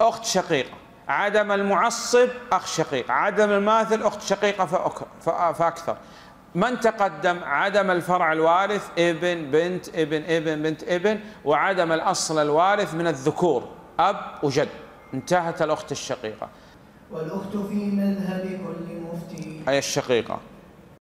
أخت شقيقة عدم المعصب أخ شقيق عدم الماثل أخت شقيقة فأكثر من تقدم عدم الفرع الوارث ابن بنت ابن ابن بنت ابن وعدم الأصل الوارث من الذكور أب وجد انتهت الأخت الشقيقة والأخت في مذهب كل مفتي أي الشقيقة